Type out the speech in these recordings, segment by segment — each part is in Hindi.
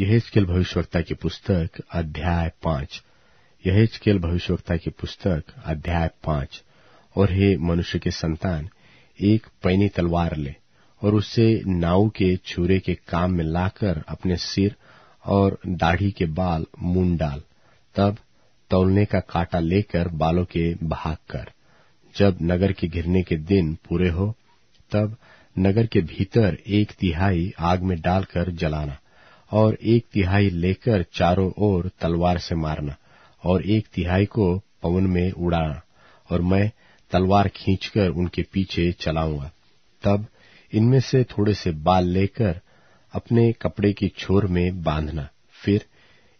यहेजकेल भविष्यवक्ता की पुस्तक अध्याय पांच यहेजकेल भविष्यवक्ता की पुस्तक अध्याय पांच और हे मनुष्य के संतान एक पैनी तलवार ले और उसे नाव के छुरे के काम में लाकर अपने सिर और दाढ़ी के बाल मून डाल तब तौलने का काटा लेकर बालों के भाग कर जब नगर के घिरने के दिन पूरे हो तब नगर के भीतर एक तिहाई आग में डालकर जलाना और एक तिहाई लेकर चारों ओर तलवार से मारना और एक तिहाई को पवन में उड़ाना और मैं तलवार खींचकर उनके पीछे चलाऊंगा तब इनमें से थोड़े से बाल लेकर अपने कपड़े की छोर में बांधना फिर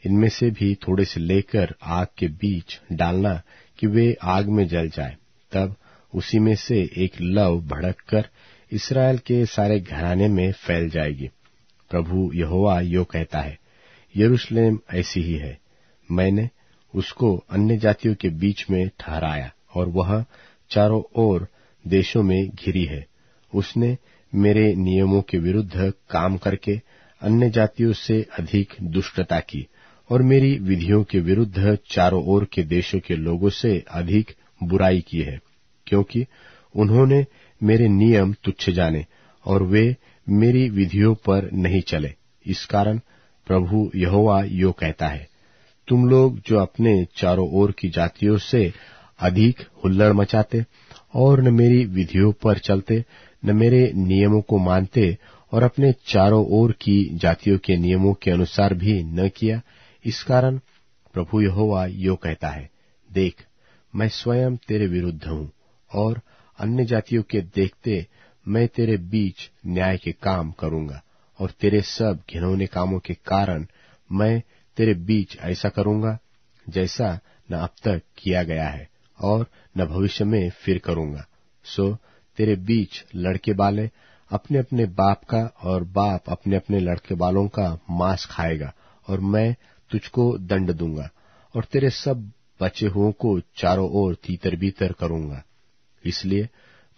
इनमें से भी थोड़े से लेकर आग के बीच डालना कि वे आग में जल जाए तब उसी में से एक लव भड़क कर इसराइल के सारे घराने में फैल जाएगी प्रभु यहोवा यो कहता है यरूशलेम ऐसी ही है मैंने उसको अन्य जातियों के बीच में ठहराया और वह चारों ओर देशों में घिरी है उसने मेरे नियमों के विरुद्ध काम करके अन्य जातियों से अधिक दुष्टता की और मेरी विधियों के विरुद्ध चारों ओर के देशों के लोगों से अधिक बुराई की है क्योंकि उन्होंने मेरे नियम तुच्छ जाने और वे मेरी विधियों पर नहीं चले इस कारण प्रभु यहोवा यो कहता है तुम लोग जो अपने चारों ओर की जातियों से अधिक हुल्लड़ मचाते और न मेरी विधियों पर चलते न मेरे नियमों को मानते और अपने चारों ओर की जातियों के नियमों के अनुसार भी न किया इस कारण प्रभु यहोवा यो कहता है देख मैं स्वयं तेरे विरुद्ध हूं और अन्य जातियों के देखते मैं तेरे बीच न्याय के काम करूंगा और तेरे सब घिनौने कामों के कारण मैं तेरे बीच ऐसा करूंगा जैसा न अब तक किया गया है और न भविष्य में फिर करूंगा सो तेरे बीच लड़के बाले अपने अपने बाप का और बाप अपने अपने लड़के बालों का मांस खाएगा और मैं तुझको दंड दूंगा और तेरे सब बचे हुओं को चारों ओर तीतर बीतर करूंगा इसलिए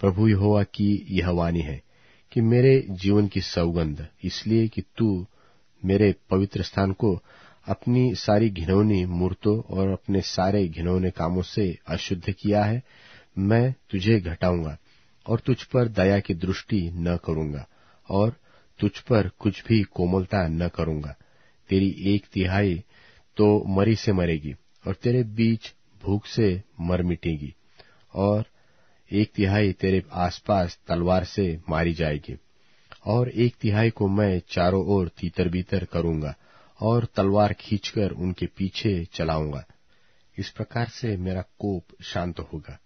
प्रभु यहोवा की यह वाणी है कि मेरे जीवन की सौगंध इसलिए कि तू मेरे पवित्र स्थान को अपनी सारी घिनौनी मूर्तों और अपने सारे घिनौने कामों से अशुद्ध किया है मैं तुझे घटाऊंगा और तुझ पर दया की दृष्टि न करूंगा और तुझ पर कुछ भी कोमलता न करूंगा तेरी एक तिहाई तो मरी से मरेगी और तेरे बीच भूख से मर मिटेगी और एक तिहाई तेरे आसपास तलवार से मारी जाएगी और एक तिहाई को मैं चारों ओर तीतर बीतर करूंगा और तलवार खींचकर उनके पीछे चलाऊंगा इस प्रकार से मेरा कोप शांत होगा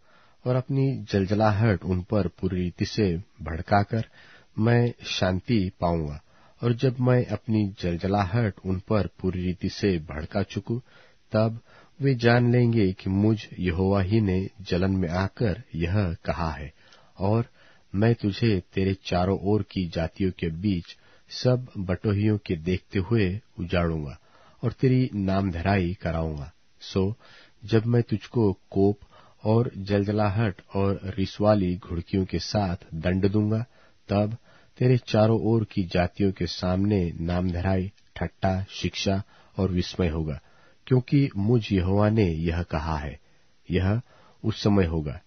और अपनी जलजलाहट उन पर पूरी रीति से भड़काकर मैं शांति पाऊंगा और जब मैं अपनी जलजलाहट उन पर पूरी रीति से भड़का चुकू तब वे जान लेंगे कि मुझ यहोवा ही ने जलन में आकर यह कहा है और मैं तुझे तेरे चारों ओर की जातियों के बीच सब बटोहियों के देखते हुए उजाड़ूंगा और तेरी नामधराई कराऊंगा सो जब मैं तुझको कोप और जलजलाहट और रिसवाली घुड़कियों के साथ दंड दूंगा तब तेरे चारों ओर की जातियों के सामने नामधराई ठट्टा शिक्षा और विस्मय होगा क्योंकि मुझ यहोवा ने यह कहा है यह उस समय होगा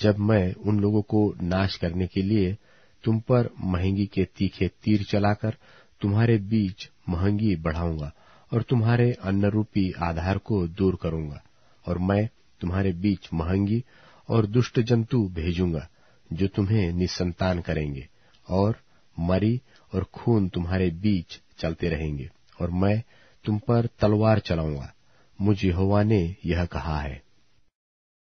जब मैं उन लोगों को नाश करने के लिए तुम पर महंगी के तीखे तीर चलाकर तुम्हारे बीच महंगी बढ़ाऊंगा और तुम्हारे अन्न रूपी आधार को दूर करूंगा और मैं तुम्हारे बीच महंगी और दुष्ट जंतु भेजूंगा जो तुम्हें निसंतान करेंगे और मरी और खून तुम्हारे बीच चलते रहेंगे और मैं तुम पर तलवार चलाऊंगा मुझे होवा ने यह कहा है